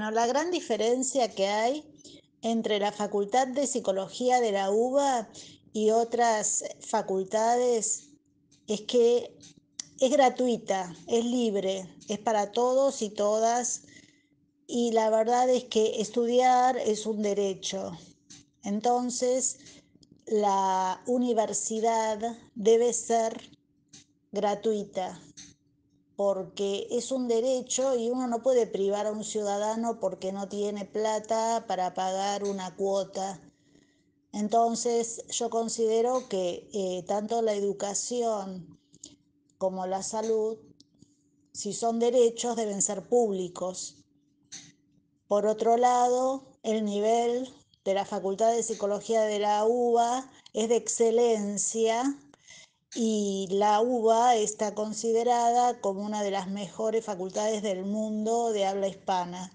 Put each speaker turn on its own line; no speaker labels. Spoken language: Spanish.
Bueno, la gran diferencia que hay entre la Facultad de Psicología de la UBA y otras facultades es que es gratuita, es libre, es para todos y todas. Y la verdad es que estudiar es un derecho. Entonces, la universidad debe ser gratuita, porque es un derecho y uno no puede privar a un ciudadano porque no tiene plata para pagar una cuota. Entonces yo considero que eh, tanto la educación como la salud, si son derechos, deben ser públicos. Por otro lado, el nivel de la Facultad de Psicología de la UBA es de excelencia y la UBA está considerada como una de las mejores facultades del mundo de habla hispana.